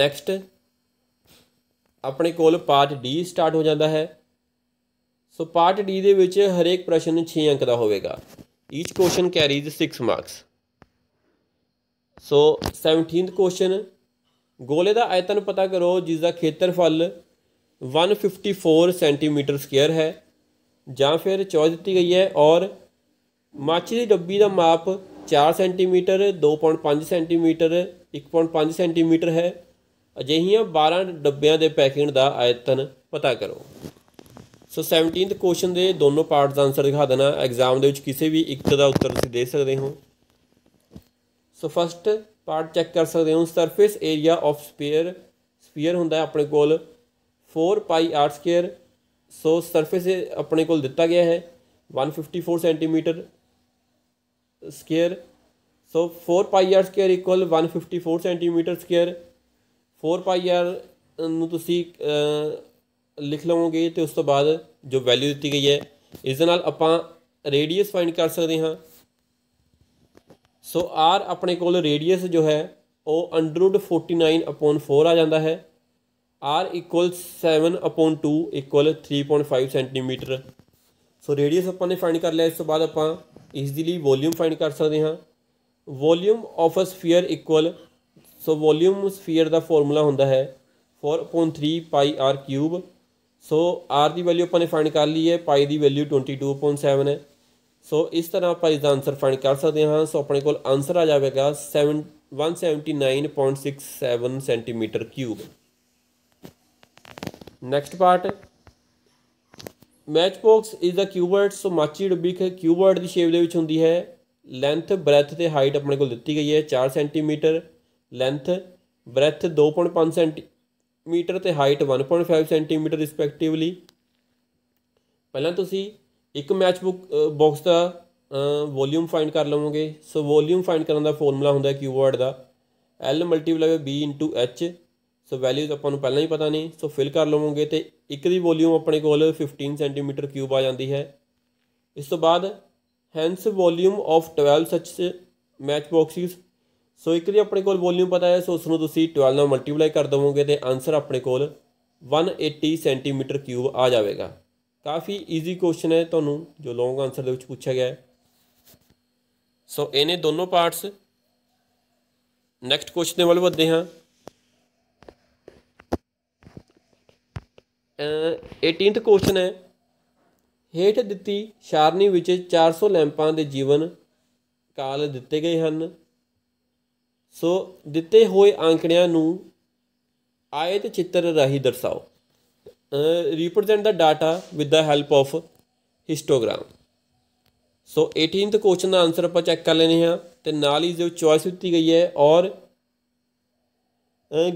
S1: ਨੈਕਸਟ ਆਪਣੇ ਕੋਲ ਪਾਰਟ ਡੀ ਸਟਾਰਟ ਹੋ ਜਾਂਦਾ ਹੈ ਸੋ ਪਾਰਟ ਡੀ ਦੇ ਵਿੱਚ ਹਰੇਕ ਪ੍ਰਸ਼ਨ 6 ਅੰਕ ਦਾ ਹੋਵੇਗਾ each question carries 6 marks so 17th question ਗੋਲੇ ਦਾ ਆਇਤਨ ਪਤਾ ਕਰੋ ਜਿਸ ਦਾ ਖੇਤਰਫਲ 154 ਸੈਂਟੀਮੀਟਰ ਸਕੁਅਰ ਹੈ ਜਾਂ ਫਿਰ ਚੋਇਸ ਦਿੱਤੀ ਗਈ ਹੈ ਔਰ ਮਾਚੀ ਦੀ ਡੱਬੀ ਦਾ ਮਾਪ 4 ਸੈਂਟੀਮੀਟਰ 2.5 ਸੈਂਟੀਮੀਟਰ 1.5 ਸੈਂਟੀਮੀਟਰ ਹੈ ਅਜਿਹੀਆਂ 12 ਡੱਬਿਆਂ ਦੇ ਪੈਕਿੰਗ ਦਾ ਆਇਤਨ ਪਤਾ ਕਰੋ ਸੋ 17th ਕੁਐਸਚਨ ਦੇ ਦੋਨੋਂ ਪਾਰਟਸ ਦਾ ਆਨਸਰ ਦਿਖਾ ਦੇਣਾ ਐਗਜ਼ਾਮ ਦੇ ਵਿੱਚ ਕਿਸੇ ਵੀ ਇੱਕ ਦਾ ਉੱਤਰ ਤੁਸੀਂ ਦੇ ਸਕਦੇ ਹੋ ਸੋ ਫਸਟ ਪਾਰਟ ਚੈੱਕ ਕਰ ਸਕਦੇ ਹਾਂ surface area of sphere sphere ਹੁੰਦਾ ਹੈ ਆਪਣੇ ਕੋਲ 4 pi R square so surface ਆਪਣੇ ਕੋਲ ਦਿੱਤਾ ਗਿਆ ਹੈ 154 centimetre square so 4 pi R square equal 154 centimetre square 4 pi r ਨੂੰ ਤੁਸੀਂ ਲਿਖ ਲਵੋਗੇ ਤੇ ਉਸ ਤੋਂ ਬਾਅਦ ਜੋ ਵੈਲਿਊ ਦਿੱਤੀ ਗਈ ਹੈ ਇਸ ਦੇ ਨਾਲ ਆਪਾਂ ਰੇਡੀਅਸ ਫਾਈਂਡ ਕਰ ਸਕਦੇ ਹਾਂ ਸੋ r ਆਪਣੇ ਕੋਲ ਰੇਡੀਅਸ ਜੋ ਹੈ ਉਹ √49/4 ਆ ਜਾਂਦਾ ਹੈ r 7/2 3.5 ਸੈਂਟੀਮੀਟਰ ਸੋ ਰੇਡੀਅਸ ਆਪਾਂ ਨੇ ਫਾਈਂਡ ਕਰ ਲਿਆ ਇਸ ਤੋਂ ਬਾਅਦ ਆਪਾਂ ਇਸ ਦੇ ਲਈ ਵੋਲਿਊਮ ਫਾਈਂਡ ਕਰ ਸਕਦੇ ਹਾਂ volume of a sphere equal so volume sphere ਦਾ ਫਾਰਮੂਲਾ ਹੁੰਦਾ ਹੈ 4 3 pi r cube so r ਦੀ ਵੈਲਿਊ ਆਪਾਂ ਨੇ ਫਾਈਂਡ ਕਰ ਲਈ ਹੈ ਪਾਈ ਦੀ ਵੈਲਿਊ 22.7 ਹੈ ਸੋ ਇਸ ਤਰ੍ਹਾਂ ਆਪਾਂ ਇਸ ਦਾ ਆਨਸਰ ਫਾਈਂਡ ਕਰ ਸਕਦੇ ਹਾਂ ਸੋ ਆਪਣੇ ਕੋਲ ਆਨਸਰ ਆ ਜਾਵੇਗਾ 179.67 centimetre cube next part match box is a cuboid so ਮਾਚੀ ਹੈ ਕਿਊਬਰਡ ਦੀ ਸ਼ੇਪ ਦੇ ਵਿੱਚ ਹੁੰਦੀ ਹੈ ਲੈਂਥ ਬ੍ਰੈਥ ਤੇ ਹਾਈਟ ਆਪਣੇ ਕੋਲ ਦਿੱਤੀ ਗਈ ਹੈ 4 ਸੈਂਟੀਮੀਟਰ ਲੈਂਥ ਬ੍ਰੈਥ 2.5 ਸੈਂਟੀਮੀਟਰ ਤੇ ਹਾਈਟ 1.5 ਸੈਂਟੀਮੀਟਰ ਰਿਸਪੈਕਟਿਵਲੀ ਪਹਿਲਾਂ ਤੁਸੀਂ ਇੱਕ ਮੈਚ ਬੁੱਕ ਬਾਕਸ ਦਾ ਵੋਲਿਊਮ ਫਾਈਂਡ ਕਰ ਲਵੋਗੇ ਸੋ ਵੋਲਿਊਮ ਫਾਈਂਡ ਕਰਨ ਦਾ ਫਾਰਮੂਲਾ ਹੁੰਦਾ ਕਿਊਵਰਡ ਦਾ L multiply B H so values ਆਪਾਂ ਨੂੰ ਪਹਿਲਾਂ ਹੀ ਪਤਾ ਨੇ ਸੋ ਫਿਲ ਕਰ ਲਵੋਗੇ ਤੇ ਇੱਕ ਦੀ ਵੋਲਿਊਮ ਆਪਣੇ ਕੋਲ 15 ਸੈਂਟੀਮੀਟਰ ਕਿਊਬ ਆ ਜਾਂਦੀ ਹੈ ਇਸ ਤੋਂ ਬਾਅਦ ਹੈਂਸ ਵੋਲਿਊਮ ਆਫ 12 ਸੱਚ ਮੈਚ ਬਾਕਸਿਸ ਸੋ ਇੱਕ ਦੀ ਆਪਣੇ ਕੋਲ ਵੋਲਿਊਮ ਪਤਾ ਹੈ ਸੋ ਉਸ ਨੂੰ ਤੁਸੀਂ 12 ਨਾਲ ਮਲਟੀਪਲਾਈ ਕਰ ਦਵੋਗੇ ਤੇ ਆਨਸਰ ਆਪਣੇ ਕੋਲ 180 ਸੈਂਟੀਮੀਟਰ ਕਿਊਬ ਆ ਜਾਵੇਗਾ ਕਾਫੀ ਈਜ਼ੀ ਕੁਐਸਚਨ ਹੈ ਤੁਹਾਨੂੰ ਜੋ ਲੌਂਗ ਆਨਸਰ ਦੇ ਵਿੱਚ ਪੁੱਛਿਆ ਗਿਆ ਹੈ ਸੋ ਇਹਨੇ ਦੋਨੋਂ ਪਾਰਟਸ ਨੈਕਸਟ ਕੁਐਸਚਨ ਦੇ ਵੱਲ ਵਧਦੇ ਹਾਂ 18th ਕੁਐਸਚਨ ਹੈ ਹੇਠ ਦਿੱਤੀ ਸਾਰਨੀ ਵਿੱਚ 400 ਲੈਂਪਾਂ ਦੇ ਜੀਵਨ ਕਾਲ ਦਿੱਤੇ ਗਏ ਹਨ ਸੋ ਦਿੱਤੇ ਹੋਏ ਅੰਕੜਿਆਂ ਨੂੰ ਆਇਤ ਚਿੱਤਰ ਰਾਹੀਂ ਦਰਸਾਓ represent the data with the help of histogram so 18th question ਦਾ ਆਨਸਰ ਆਪਾਂ ਚੈੱਕ ਕਰ ਲੈਨੇ ਹਾਂ ਤੇ ਨਾਲ ਹੀ ਜੋ ਚੁਆਇਸ ਦਿੱਤੀ ਗਈ ਹੈ ਔਰ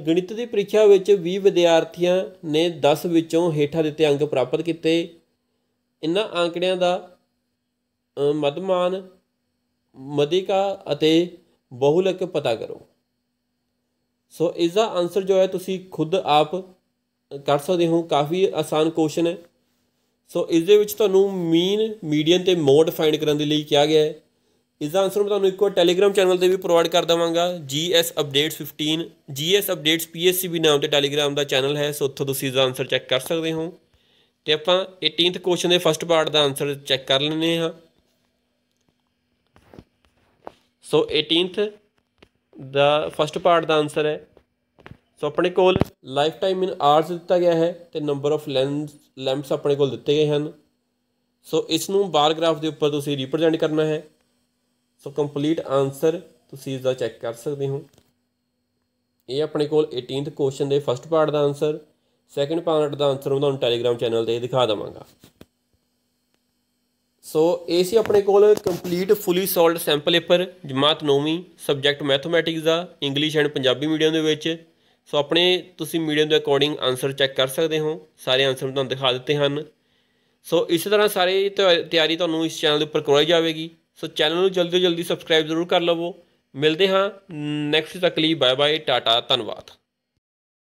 S1: ਗਣਿਤ ਦੀ ਪ੍ਰੀਖਿਆ ਵਿੱਚ 20 ਵਿਦਿਆਰਥੀਆਂ ਨੇ 10 ਵਿੱਚੋਂ ਹੇਠਾਂ ਦਿੱਤੇ ਅੰਕ ਪ੍ਰਾਪਤ ਕੀਤੇ ਇਨ੍ਹਾਂ ਆંકੜਿਆਂ ਦਾ ਮਦਮਾਨ ਮਦਿਕਾ ਅਤੇ ਬਹੁਲਕ ਪਤਾ ਕਰੋ ਸੋ ਇਸ ਦਾ ਆਨਸਰ ਜੋ ਹੈ ਤੁਸੀਂ ਖੁਦ ਆਪ ਕਰ ਸਕਦੇ ਹੋ ਕਾਫੀ ਆਸਾਨ ਕੁਐਸਚਨ ਹੈ ਸੋ ਇਸ ਦੇ ਵਿੱਚ ਤੁਹਾਨੂੰ ਮੀਨ ਮੀਡੀਅਨ ਤੇ ਮੋਡ ਫਾਈਂਡ ਕਰਨ ਦੇ ਲਈ ਕਿਹਾ ਗਿਆ ਹੈ ਇਸ ਦਾ ਆਨਸਰ ਮੈਂ ਤੁਹਾਨੂੰ ਇੱਕ ਵਾਰ ਟੈਲੀਗ੍ਰam ਚੈਨਲ ਤੇ ਵੀ ਪ੍ਰੋਵਾਈਡ ਕਰ ਦਵਾਂਗਾ GS updates 15 GS updates PSCB ਨਾਮ ਤੇ ਟੈਲੀਗ੍ਰam ਦਾ ਚੈਨਲ ਹੈ ਸੋ ਉੱਥੋਂ ਤੁਸੀਂ ਇਸ ਦਾ ਆਨਸਰ ਚੈੱਕ ਕਰ ਸਕਦੇ ਹੋ ਤੇ ਆਪਾਂ 18th ਕੁਐਸਚਨ ਦੇ ਫਰਸਟ ਪਾਰਟ ਦਾ ਆਨਸਰ ਚੈੱਕ ਕਰ ਲੈਨੇ ਹਾਂ ਸੋ 18th ਦਾ ਫਰਸਟ ਪਾਰਟ ਦਾ ਆਨਸਰ ਹੈ ਸੋ ਆਪਣੇ ਕੋਲ ਲਾਈਫ ਟਾਈਮ ਇਨ ਆਰਸ ਦਿੱਤਾ ਗਿਆ ਹੈ ਤੇ ਨੰਬਰ ਆਫ ਲੈਂਸ ਲੈਂਪਸ ਆਪਣੇ ਕੋਲ ਦਿੱਤੇ ਗਏ ਹਨ ਸੋ ਇਸ ਨੂੰ ਬਾਰ ਗ੍ਰਾਫ ਦੇ ਉੱਪਰ ਤੁਸੀਂ ਰਿਪਰੈਜ਼ੈਂਟ ਕਰਨਾ ਹੈ ਸੋ ਕੰਪਲੀਟ ਆਨਸਰ ਤੁਸੀਂ ਇਸ ਦਾ ਚੈੱਕ ਕਰ ਸਕਦੇ ਹੋ ਇਹ ਆਪਣੇ ਕੋਲ 18th ਕੁਐਸਚਨ ਦੇ ਫਰਸਟ ਪਾਰਟ ਦਾ ਆਨਸਰ ਸੈਕੰਡ ਪਾਰਟ ਦਾ ਆਨਸਰ ਮੈਂ ਤੁਹਾਨੂੰ ਟੈਲੀਗ੍ਰਾਮ ਚੈਨਲ ਤੇ ਦਿਖਾ ਦਵਾਂਗਾ ਸੋ ਇਹ ਸੀ ਆਪਣੇ ਕੋਲ complete fully solved sample paper ਜਮਾਤ 9ਵੀਂ ਸਬਜੈਕਟ ਮੈਥਮੈਟਿਕਸ ਦਾ ਇੰਗਲਿਸ਼ ਐਂਡ ਪੰਜਾਬੀ ਮੀਡੀਅਮ ਦੇ ਵਿੱਚ ਸੋ ਆਪਣੇ ਤੁਸੀਂ ਮੀਡੀਅਮ ਦੇ ਅਕੋਰਡਿੰਗ ਆਨਸਰ ਚੈੱਕ ਕਰ ਸਕਦੇ ਹੋ ਸਾਰੇ ਆਨਸਰ ਤੁਹਾਨੂੰ ਦਿਖਾ ਦਿੱਤੇ ਹਨ ਸੋ ਇਸੇ ਤਰ੍ਹਾਂ ਸਾਰੀ ਤਿਆਰੀ ਤੁਹਾਨੂੰ ਇਸ ਚੈਨਲ ਦੇ ਉੱਪਰ ਕਰਵਾਈ ਜਾਵੇਗੀ ਸੋ ਚੈਨਲ ਨੂੰ ਜਲਦੀ ਤੋਂ ਜਲਦੀ ਸਬਸਕ੍ਰਾਈਬ ਜ਼ਰੂਰ ਕਰ ਲਵੋ ਮਿਲਦੇ ਹਾਂ ਨੈਕਸਟ ਤੱਕ ਲਈ ਬਾਏ ਬਾਏ ਟਾਟਾ ਧੰਨਵਾਦ